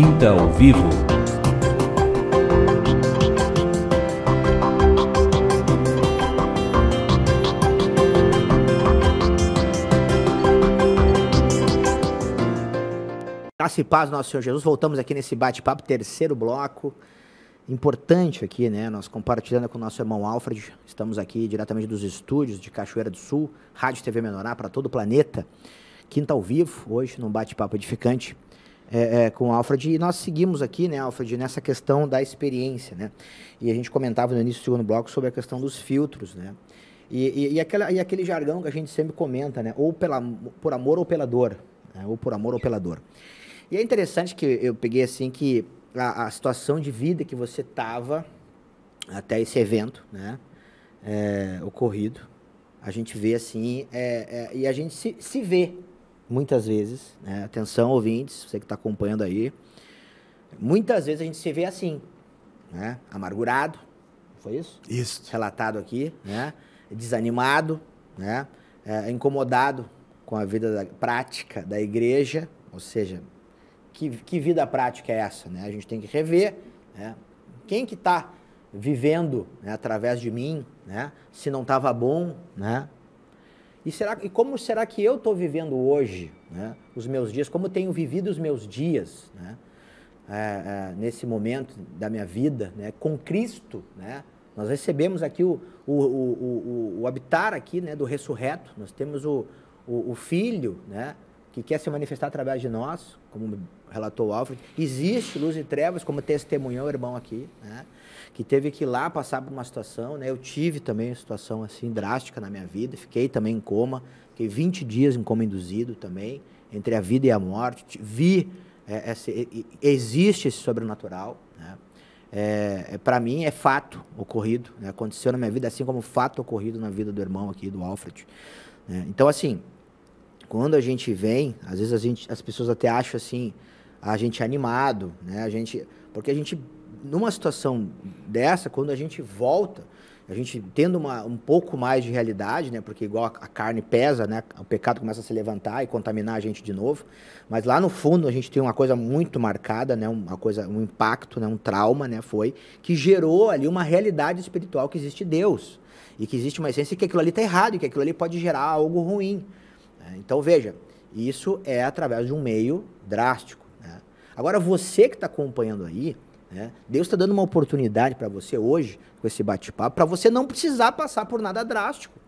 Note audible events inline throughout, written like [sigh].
Quinta ao Vivo. Graça e paz, nosso Senhor Jesus. Voltamos aqui nesse bate-papo, terceiro bloco. Importante aqui, né? Nós compartilhando com o nosso irmão Alfred. Estamos aqui diretamente dos estúdios de Cachoeira do Sul, Rádio TV Menorá para todo o planeta. Quinta ao vivo, hoje num bate-papo edificante é, é, com o Alfred e nós seguimos aqui, né, Alfred, nessa questão da experiência, né? E a gente comentava no início do segundo bloco sobre a questão dos filtros, né? E, e, e, aquela, e aquele jargão que a gente sempre comenta, né? Ou pela, por amor ou pela dor, né? ou por amor ou pela dor. E é interessante que eu peguei assim que a, a situação de vida que você tava até esse evento, né? É, ocorrido, a gente vê assim, é, é, e a gente se, se vê muitas vezes, né? atenção ouvintes, você que está acompanhando aí, muitas vezes a gente se vê assim, né? amargurado, foi isso? Isso. Relatado aqui, né? desanimado, né? É, incomodado com a vida da, prática da igreja, ou seja, que, que vida prática é essa? Né? A gente tem que rever né? quem que está vivendo né, através de mim, né? se não estava bom, né? E, será, e como será que eu estou vivendo hoje né, os meus dias? Como tenho vivido os meus dias né, é, é, nesse momento da minha vida né, com Cristo? Né? Nós recebemos aqui o, o, o, o, o habitar aqui né, do ressurreto, nós temos o, o, o Filho, né, que quer se manifestar através de nós, como relatou o Alfred. Existe luz e trevas, como testemunhou o irmão aqui, né? que teve que ir lá passar por uma situação. Né? Eu tive também uma situação assim drástica na minha vida, fiquei também em coma, fiquei 20 dias em coma induzido também, entre a vida e a morte. Vi, é, esse, existe esse sobrenatural. Né? É, é Para mim é fato ocorrido, né? aconteceu na minha vida, assim como fato ocorrido na vida do irmão aqui, do Alfred. Né? Então, assim, quando a gente vem, às vezes a gente, as pessoas até acham assim, a gente é animado, né? A gente, porque a gente, numa situação dessa, quando a gente volta, a gente tendo uma, um pouco mais de realidade, né? Porque igual a, a, carne pesa, né? O pecado começa a se levantar e contaminar a gente de novo. Mas lá no fundo a gente tem uma coisa muito marcada, né? Uma coisa, um impacto, né? Um trauma, né? Foi que gerou ali uma realidade espiritual que existe Deus e que existe uma essência que aquilo ali está errado e que aquilo ali pode gerar algo ruim. Né? Então veja, isso é através de um meio drástico. Né? Agora você que está acompanhando aí, né? Deus está dando uma oportunidade para você hoje com esse bate-papo para você não precisar passar por nada drástico,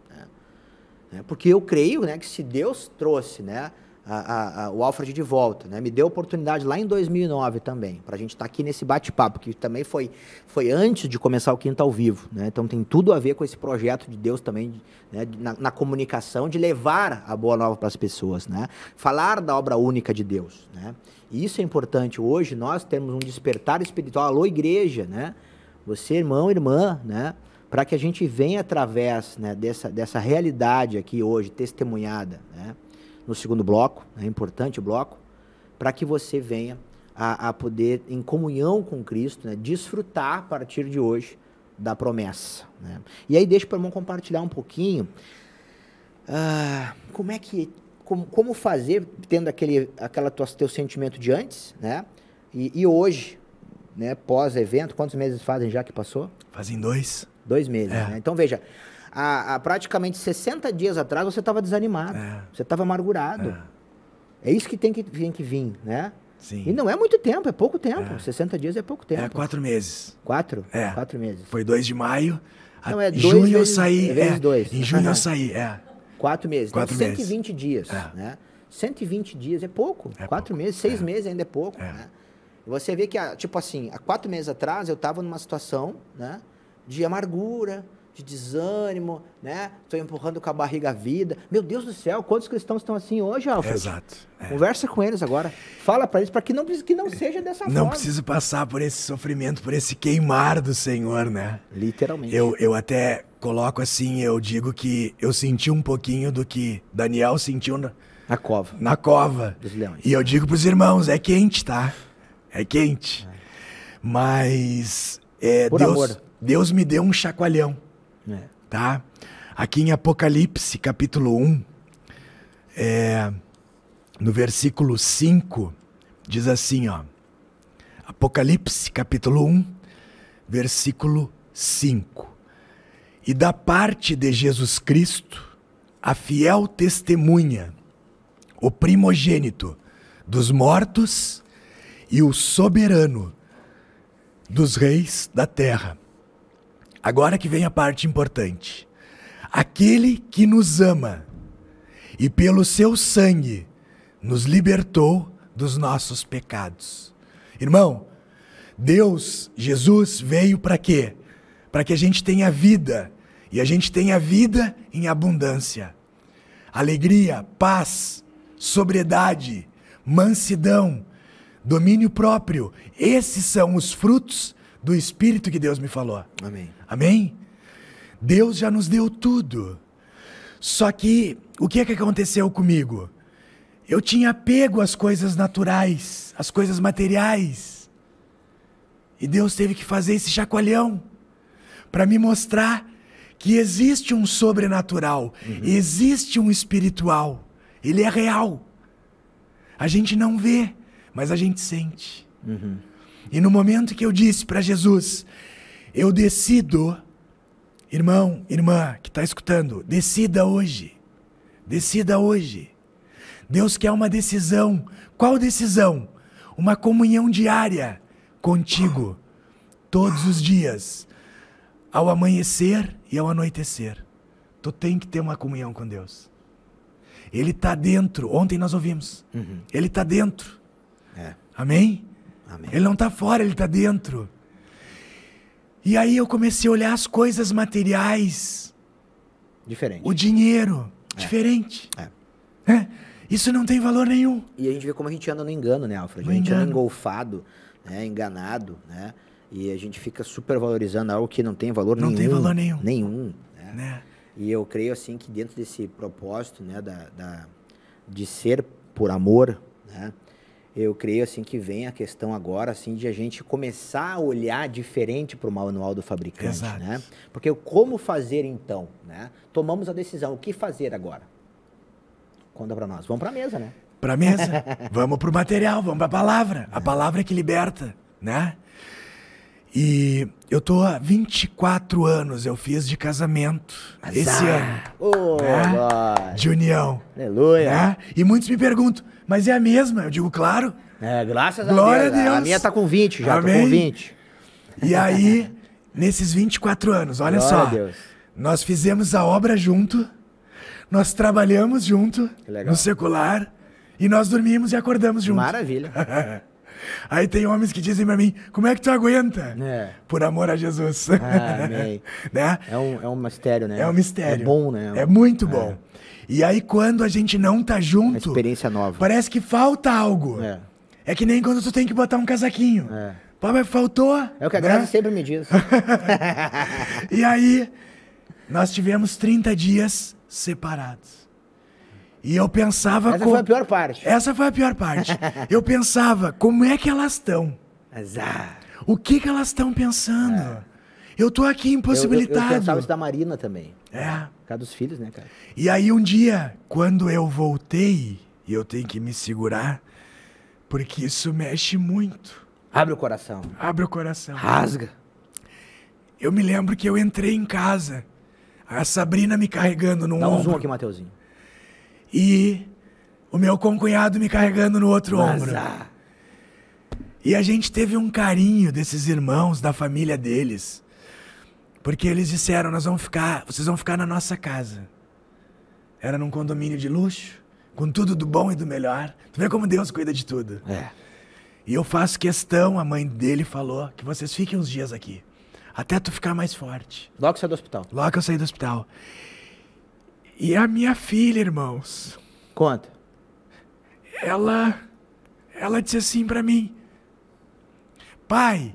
né? Porque eu creio, né, que se Deus trouxe, né, a, a, o Alfred de volta, né? Me deu oportunidade lá em 2009 também, para a gente estar tá aqui nesse bate-papo, que também foi, foi antes de começar o Quinta ao Vivo, né? Então tem tudo a ver com esse projeto de Deus também, né? na, na, comunicação, de levar a boa nova para as pessoas, né? Falar da obra única de Deus, né? E isso é importante. Hoje nós temos um despertar espiritual, alô igreja, né? Você, irmão, irmã, né? Para que a gente venha através né, dessa, dessa realidade aqui hoje, testemunhada, né? no segundo bloco, é importante o bloco, para que você venha a, a, poder, em comunhão com Cristo, né, desfrutar a partir de hoje da promessa. Né? E aí deixa para mim compartilhar um pouquinho uh, como é que como, como fazer tendo aquele aquela tua, teu sentimento de antes, né? E, e hoje, né? Pós evento, quantos meses fazem já que passou? Fazem dois. Dois meses. É. Né? Então veja, há, há praticamente 60 dias atrás você estava desanimado, é. você estava amargurado. É. é. isso que tem, que tem que vir, né? Sim. E não é muito tempo, é pouco tempo. É. 60 dias é pouco tempo. É quatro meses. Quatro? É. Quatro meses. Foi 2 de maio. Não, é dois junho vezes, eu saí. É, é, dois. Em junho eu saí, é. Quatro meses. Então, quatro então, 120 dias, é. né? 120 dias é pouco. É quatro pouco. meses, seis é. meses ainda é pouco, é. né? Você vê que, ah, tipo assim, há quatro meses atrás eu estava numa situação, né? De amargura, de desânimo, né? Estou empurrando com a barriga a vida. Meu Deus do céu, quantos cristãos estão assim hoje, Alfred? Exato. É. Conversa com eles agora. Fala para eles para que não que não seja dessa não forma. Não preciso passar por esse sofrimento, por esse queimar do Senhor, né? Literalmente. Eu, eu até coloco assim, eu digo que eu senti um pouquinho do que Daniel sentiu na, na cova. Na cova. Dos leões. E eu digo pros irmãos, é quente, tá? É quente. É. Mas é, Deus, amor. Deus me deu um chacoalhão. É. Tá? Aqui em Apocalipse, capítulo 1, é, no versículo 5, diz assim, ó. Apocalipse, capítulo 1, versículo 5. E da parte de Jesus Cristo, a fiel testemunha, o primogênito dos mortos e o soberano dos reis da terra Agora que vem a parte importante. Aquele que nos ama e pelo seu sangue nos libertou dos nossos pecados. Irmão, Deus, Jesus veio para quê? Para que a gente tenha vida e a gente tenha vida em abundância. Alegria, paz, sobriedade, mansidão, domínio próprio, esses são os frutos do Espírito que Deus me falou. Amém. Amém? Deus já nos deu tudo. Só que o que é que aconteceu comigo? Eu tinha apego às coisas naturais, às coisas materiais. E Deus teve que fazer esse chacoalhão para me mostrar que existe um sobrenatural, uhum. existe um espiritual. Ele é real. A gente não vê, mas a gente sente. Uhum. E no momento que eu disse para Jesus, eu decido, irmão, irmã que está escutando, decida hoje, decida hoje. Deus quer uma decisão. Qual decisão? Uma comunhão diária contigo, todos os dias, ao amanhecer e ao anoitecer. Tu tem que ter uma comunhão com Deus. Ele está dentro. Ontem nós ouvimos. Uhum. Ele está dentro. É. Amém? Amém. Ele não está fora, ele está dentro. E aí eu comecei a olhar as coisas materiais. Diferente. O dinheiro. É. Diferente. É. é. Isso não tem valor nenhum. E a gente vê como a gente anda no engano, né, Alfred? a gente engano. anda engolfado, né, enganado, né? E a gente fica supervalorizando algo que não tem valor não nenhum. Não tem valor nenhum. Nenhum. Né? né? E eu creio, assim, que dentro desse propósito, né, da, da de ser por amor, né? eu creio assim que vem a questão agora assim de a gente começar a olhar diferente para o manual do fabricante, Exato. né? Porque como fazer então, né? Tomamos a decisão, o que fazer agora? Conta para nós. Vamos para a mesa, né? Para a mesa. [laughs] vamos para o material, vamos para a palavra. A palavra é que liberta, né? E eu tô há 24 anos, eu fiz de casamento Azar. esse ano. Oh, né? Verdade. De união. Aleluia. Né? E muitos me perguntam, mas é a mesma? Eu digo, claro. É, graças Glória a Deus. Deus. A minha tá com 20 já, Amém. tô com 20. E aí, [laughs] nesses 24 anos, olha Glória só. Nós fizemos a obra junto, nós trabalhamos junto no secular e nós dormimos e acordamos juntos. Maravilha. [laughs] Aí tem homens que dizem pra mim, como é que tu aguenta? É. Por amor a Jesus. Ah, [laughs] né? é, um, é um mistério, né? É um mistério. É bom, né? É muito é. bom. É. E aí, quando a gente não tá junto. Uma experiência nova. Parece que falta algo. É. É que nem quando tu tem que botar um casaquinho. É. Pô, mas faltou. É o que a né? sempre me diz. [laughs] [laughs] e aí, nós tivemos 30 dias separados. E eu pensava. Essa com... foi a pior parte. Essa foi a pior parte. [laughs] eu pensava, como é que elas estão? Azar. O que, que elas estão pensando? É. Eu tô aqui impossibilitado. Eu, eu, eu pensava isso da Marina também. É dos filhos, né, cara? E aí um dia, quando eu voltei, e eu tenho que me segurar, porque isso mexe muito. Abre o coração. Abre o coração. Rasga. Eu me lembro que eu entrei em casa, a Sabrina me carregando num Dá um ombro. zoom aqui, Mateuzinho. E o meu concunhado me carregando no outro Mas, ombro. Ah. E a gente teve um carinho desses irmãos, da família deles. Porque eles disseram, nós vamos ficar, vocês vão ficar na nossa casa. Era num condomínio de luxo, com tudo do bom e do melhor. Tu vê como Deus cuida de tudo. É. E eu faço questão, a mãe dele falou, que vocês fiquem uns dias aqui. Até tu ficar mais forte. Logo que saiu do hospital. Logo que eu saí do hospital. E a minha filha, irmãos. Conta. Ela. Ela disse assim para mim: Pai,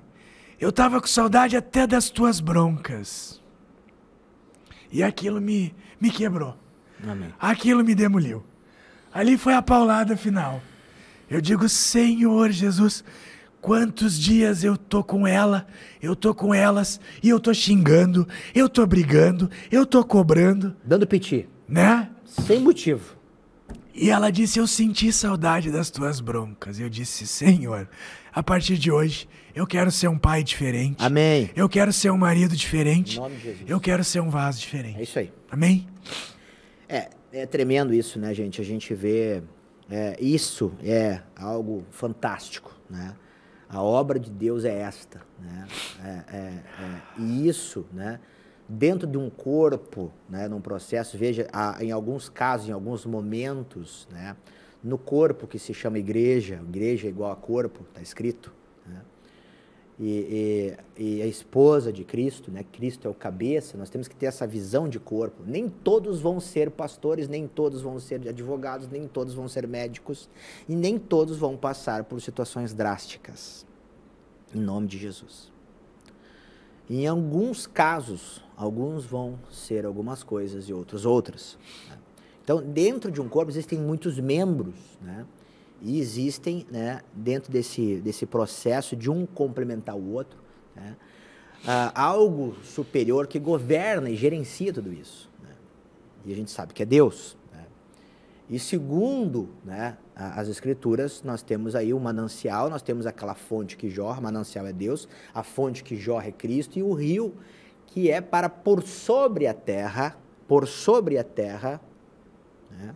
eu tava com saudade até das tuas broncas. E aquilo me, me quebrou. Amém. Aquilo me demoliu. Ali foi a paulada final. Eu digo, Senhor Jesus, quantos dias eu tô com ela, eu tô com elas, e eu tô xingando, eu tô brigando, eu tô cobrando. Dando piti. Né? Sem motivo. E ela disse: Eu senti saudade das tuas broncas. Eu disse: Senhor, a partir de hoje, eu quero ser um pai diferente. Amém. Eu quero ser um marido diferente. Em nome de Jesus. Eu quero ser um vaso diferente. É isso aí. Amém? É, é tremendo isso, né, gente? A gente vê. É, isso é algo fantástico, né? A obra de Deus é esta, né? É, é, é e isso, né? dentro de um corpo, né, num processo, veja, há, em alguns casos, em alguns momentos, né, no corpo que se chama igreja, igreja é igual a corpo, está escrito, né, e, e, e, a esposa de Cristo, né, Cristo é o cabeça, nós temos que ter essa visão de corpo. Nem todos vão ser pastores, nem todos vão ser advogados, nem todos vão ser médicos, e nem todos vão passar por situações drásticas. Em nome de Jesus. Em alguns casos, alguns vão ser algumas coisas e outros outras. Né? Então, dentro de um corpo existem muitos membros, né? E existem, né, dentro desse, desse processo de um complementar o outro, né, uh, algo superior que governa e gerencia tudo isso. Né? E a gente sabe que é Deus. E segundo né, as escrituras, nós temos aí o manancial, nós temos aquela fonte que jorra, manancial é Deus, a fonte que jorra é Cristo, e o rio que é para por sobre a terra, por sobre a terra, né,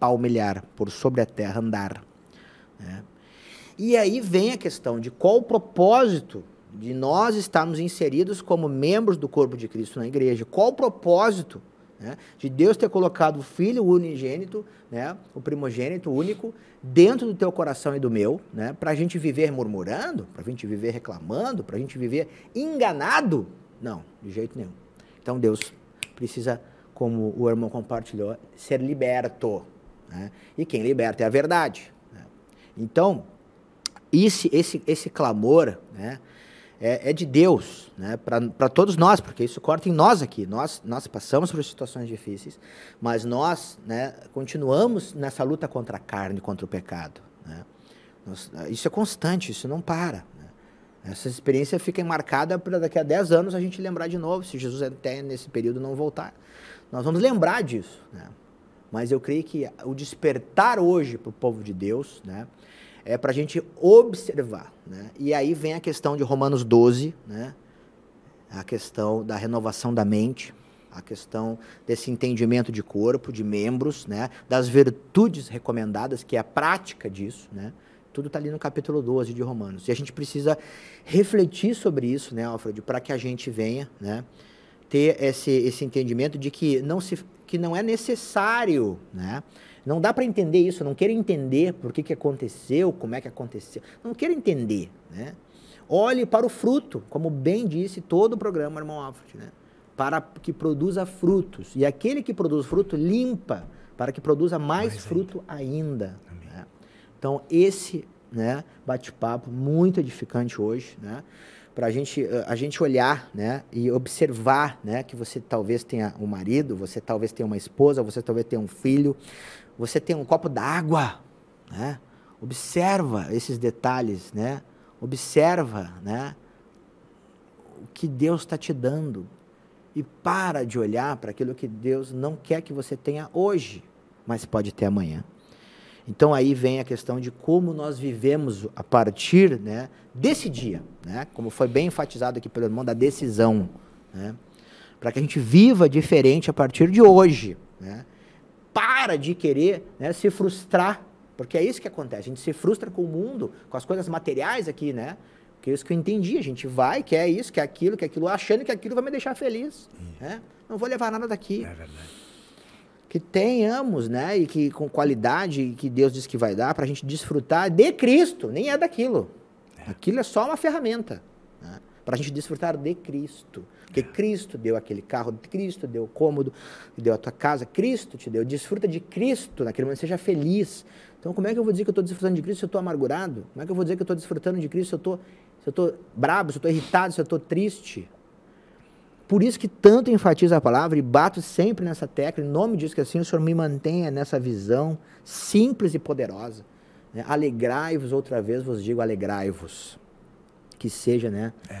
palmilhar, por sobre a terra andar. Né. E aí vem a questão de qual o propósito de nós estarmos inseridos como membros do corpo de Cristo na igreja, qual o propósito né? De Deus ter colocado o Filho unigênito, né? o primogênito único, dentro do teu coração e do meu, né? para a gente viver murmurando, para a gente viver reclamando, para a gente viver enganado. Não, de jeito nenhum. Então Deus precisa, como o irmão compartilhou, ser liberto. Né? E quem liberta é a verdade. Né? Então, esse, esse, esse clamor, né? é, é de Deus, né? Para todos nós, porque isso corta em nós aqui. Nós, nós passamos por situações difíceis, mas nós, né, continuamos nessa luta contra a carne, contra o pecado. Né? Nós, isso é constante, isso não para. Né? Essa experiência fica marcada para daqui a 10 anos a gente lembrar de novo, se Jesus é até nesse período não voltar. Nós vamos lembrar disso, né? Mas eu creio que o despertar hoje para o povo de Deus, né? é para a gente observar. Né? E aí vem a questão de Romanos 12, né? a questão da renovação da mente, a questão desse entendimento de corpo, de membros, né? das virtudes recomendadas, que é a prática disso. Né? Tudo está ali no capítulo 12 de Romanos. E a gente precisa refletir sobre isso, né, Alfred, para que a gente venha né, ter esse, esse entendimento de que não, se, que não é necessário. Né, não dá para entender isso, não queira entender por que, que aconteceu, como é que aconteceu. Não queira entender, né? Olhe para o fruto, como bem disse todo o programa Irmão Alfred, né? Para que produza frutos. E aquele que produz fruto limpa, para que produza mais, mais fruto ainda. ainda né? Então, esse né, bate-papo muito edificante hoje, né? para gente, eh, a gente olhar né, e observar né, que você talvez tenha um marido, você talvez tenha uma esposa, você talvez tenha um filho, você tem um copo d'água, né? Observa esses detalhes, né? Observa, né? O que Deus está te dando e para de olhar para aquilo que Deus não quer que você tenha hoje, mas pode ter amanhã. Então aí vem a questão de como nós vivemos a partir né, desse dia, né, como foi bem enfatizado aqui pelo irmão, da decisão, né, para que a gente viva diferente a partir de hoje. Né, para de querer né, se frustrar, porque é isso que acontece, a gente se frustra com o mundo, com as coisas materiais aqui, né? Que é isso que eu entendi, a gente vai, quer é isso, quer é aquilo, quer é aquilo, achando que aquilo vai me deixar feliz, né? Não vou levar nada daqui. É verdade. Que tenhamos, né, e que com qualidade que Deus diz que vai dar para a gente desfrutar de Cristo, nem é daquilo. É. Aquilo é só uma ferramenta. Né? para a gente desfrutar de Cristo. Porque Cristo deu aquele carro, Cristo deu o cômodo, deu a tua casa, Cristo te deu. Desfruta de Cristo naquele momento, seja feliz. Então, como é que eu vou dizer que eu estou desfrutando de Cristo se eu estou amargurado? Como é que eu vou dizer que eu estou desfrutando de Cristo se eu estou se eu estou brabo, se eu estou irritado, se eu estou triste? Por isso que tanto enfatizo a palavra e bato sempre nessa tecla, em nome disso que assim o Senhor me mantenha nessa visão simples e poderosa. Né? Alegrai-vos outra vez, vos digo, alegrai-vos que seja, né? É.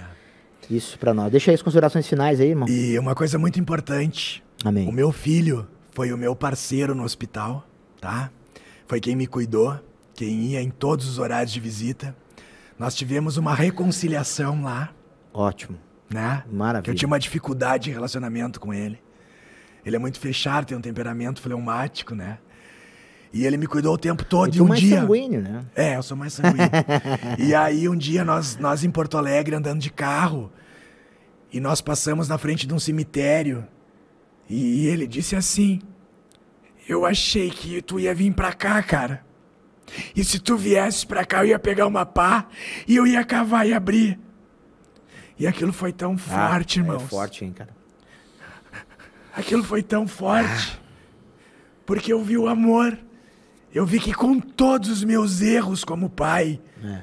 Isso para nós. Deixa aí as considerações finais aí, irmão. E uma coisa muito importante. Amém. O meu filho foi o meu parceiro no hospital, tá? Foi quem me cuidou, quem ia em todos os horários de visita. Nós tivemos uma reconciliação lá. Ótimo. Né? Maravilha. Que eu tinha uma dificuldade em relacionamento com ele. Ele é muito fechado, tem um temperamento fleumático, né? E ele me cuidou o tempo todo. Eu e um mais dia... sanguíneo, né? É, eu sou mais sanguíneo. [laughs] e aí um dia nós, nós em Porto Alegre andando de carro e nós passamos na frente de um cemitério e ele disse assim: Eu achei que tu ia vir pra cá, cara. E se tu viesse pra cá, eu ia pegar uma pá e eu ia cavar e abrir. E aquilo foi tão ah, forte, irmão. É irmãos. É forte, hein, cara. Aquilo foi tão forte. Ah. Porque eu vi o amor. Eu vi que com todos os meus erros como pai, é.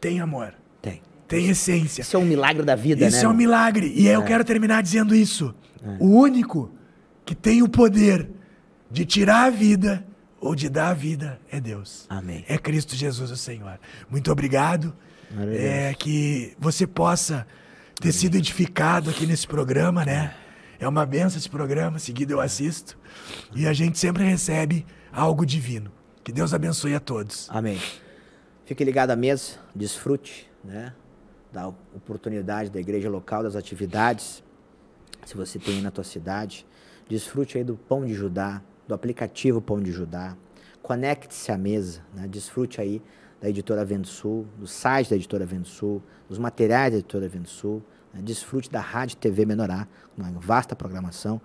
tem amor. Tem. Tem essência. Isso é um milagre da vida, isso né? Isso é um milagre. E é. eu quero terminar dizendo isso. É. O único que tem o poder de tirar a vida ou de dar a vida é Deus. Amém. É Cristo Jesus o Senhor. Muito obrigado. Maravilha. É que você possa ter Amém. sido edificado aqui nesse programa, né? É uma benção esse programa, seguido eu assisto. E a gente sempre recebe algo divino. Que Deus abençoe a todos. Amém. Fique ligado à mesa, desfrute né, da oportunidade da igreja local, das atividades, se você tem aí na tua cidade. Desfrute aí do Pão de Judá, do aplicativo Pão de Judá. Conecte-se à mesa, né, desfrute aí da Editora Vento Sul, do site da Editora Vento Sul, dos materiais da Editora Vento Sul, né? desfrute da Rádio TV Menorá, uma vasta programação,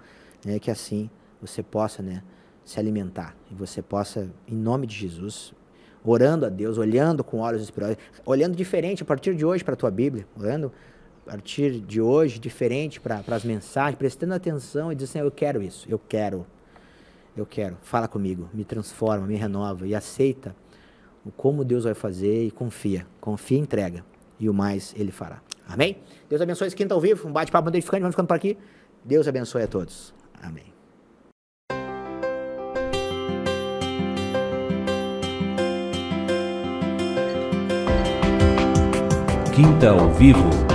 né, que assim você possa né, se alimentar e você possa, em nome de Jesus, orando a Deus, olhando com olhos espirituais, olhando diferente a partir de hoje para a tua Bíblia, olhando a partir de hoje diferente para as mensagens, prestando atenção e dizendo: Eu quero isso, eu quero, eu quero, fala comigo, me transforma, me renova e aceita como Deus vai fazer e confia, confia e entrega, e o mais Ele fará. Amém? Deus abençoe esse quinta ao vivo, um bate-papo edificante, vamos ficando por aqui. Deus abençoe a todos. Amém. Quinta ao vivo.